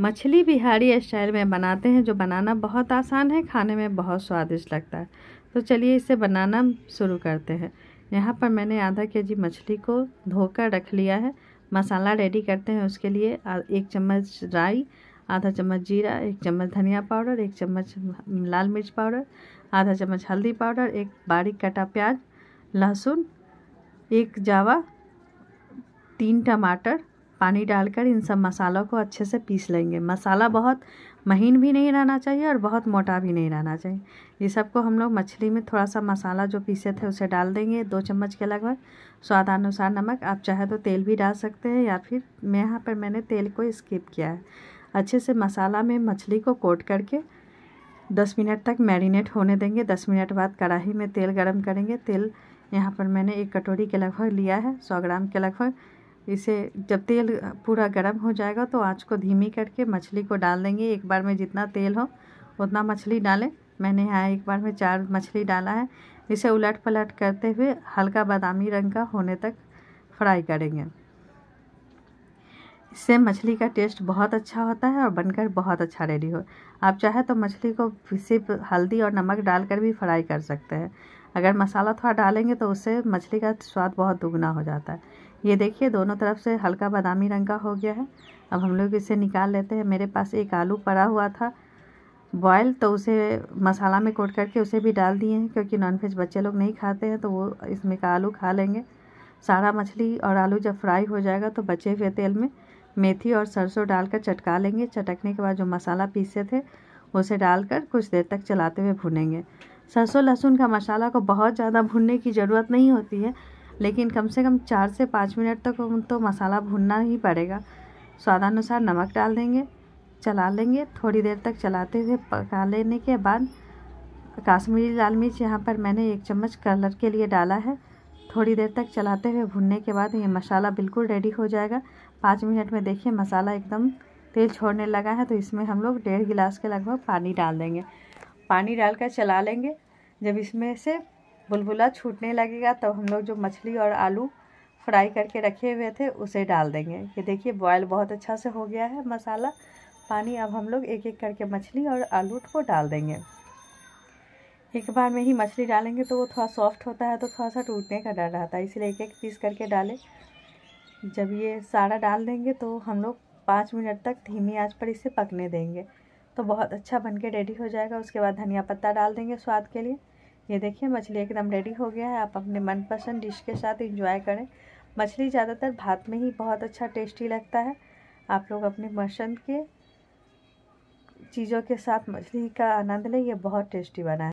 मछली बिहारी स्टाइल में बनाते हैं जो बनाना बहुत आसान है खाने में बहुत स्वादिष्ट लगता है तो चलिए इसे बनाना शुरू करते हैं यहाँ पर मैंने आधा के जी मछली को धोकर रख लिया है मसाला रेडी करते हैं उसके लिए एक चम्मच राई आधा चम्मच जीरा एक चम्मच धनिया पाउडर एक चम्मच लाल मिर्च पाउडर आधा चम्मच हल्दी पाउडर एक बारीक कटा प्याज लहसुन एक जावा तीन टमाटर पानी डालकर इन सब मसालों को अच्छे से पीस लेंगे मसाला बहुत महीन भी नहीं रहना चाहिए और बहुत मोटा भी नहीं रहना चाहिए ये सबको हम लोग मछली में थोड़ा सा मसाला जो पीसे थे उसे डाल देंगे दो चम्मच के लगभग स्वादानुसार नमक आप चाहे तो तेल भी डाल सकते हैं या फिर मैं यहाँ पर मैंने तेल को स्किप किया है अच्छे से मसाला में मछली को कोट करके दस मिनट तक मैरिनेट होने देंगे दस मिनट बाद कढ़ाई में तेल गरम करेंगे तेल यहाँ पर मैंने एक कटोरी के लगभग लिया है सौ ग्राम के लगभग इसे जब तेल पूरा गर्म हो जाएगा तो आँच को धीमी करके मछली को डाल देंगे एक बार में जितना तेल हो उतना मछली डालें मैंने यहाँ एक बार में चार मछली डाला है इसे उलट पलट करते हुए हल्का बादामी रंग का होने तक फ्राई करेंगे इससे मछली का टेस्ट बहुत अच्छा होता है और बनकर बहुत अच्छा रेडी हो आप चाहे तो मछली को सिर्फ हल्दी और नमक डालकर भी फ्राई कर सकते हैं अगर मसाला थोड़ा डालेंगे तो उससे मछली का स्वाद बहुत दुगना हो जाता है ये देखिए दोनों तरफ से हल्का बादामी रंग का हो गया है अब हम लोग इसे निकाल लेते हैं मेरे पास एक आलू पड़ा हुआ था बॉयल तो उसे मसाला में कोट करके उसे भी डाल दिए हैं क्योंकि नॉनवेज बच्चे लोग नहीं खाते हैं तो वो इसमें का आलू खा लेंगे सारा मछली और आलू जब फ्राई हो जाएगा तो बचे हुए तेल में मेथी और सरसों डालकर चटका लेंगे चटकने के बाद जो मसाला पीसे थे उसे डालकर कुछ देर तक चलाते हुए भुनेंगे सरसों लहसुन का मसाला को बहुत ज़्यादा भुनने की ज़रूरत नहीं होती है लेकिन कम से कम चार से पाँच मिनट तक हम तो मसाला भूनना ही पड़ेगा स्वादानुसार नमक डाल देंगे चला लेंगे थोड़ी देर तक चलाते हुए पका लेने के बाद काश्मीरी लाल मिर्च यहाँ पर मैंने एक चम्मच कलर के लिए डाला है थोड़ी देर तक चलाते हुए भुनने के बाद ये मसाला बिल्कुल रेडी हो जाएगा पाँच मिनट में देखिए मसाला एकदम तेल छोड़ने लगा है तो इसमें हम लोग डेढ़ गिलास के लगभग पानी डाल देंगे पानी डालकर चला लेंगे जब इसमें से बुलबुला छूटने लगेगा तब हम लोग जो मछली और आलू फ्राई करके रखे हुए थे उसे डाल देंगे ये देखिए बॉयल बहुत अच्छा से हो गया है मसाला पानी अब हम लोग एक एक करके मछली और आलू को डाल देंगे एक बार में ही मछली डालेंगे तो वो थोड़ा सॉफ्ट होता है तो थोड़ा सा टूटने का डर रहता है इसलिए एक एक पीस करके डालें जब ये सारा डाल देंगे तो हम लोग पाँच मिनट तक धीमी आंच पर इसे पकने देंगे तो बहुत अच्छा बन के रेडी हो जाएगा उसके बाद धनिया पत्ता डाल देंगे स्वाद के लिए ये देखिए मछली एकदम रेडी हो गया है आप अपने मनपसंद डिश के साथ इंजॉय करें मछली ज़्यादातर भात में ही बहुत अच्छा टेस्टी लगता है आप लोग अपने पसंद के चीज़ों के साथ मछली का आनंद लें यह बहुत टेस्टी बना है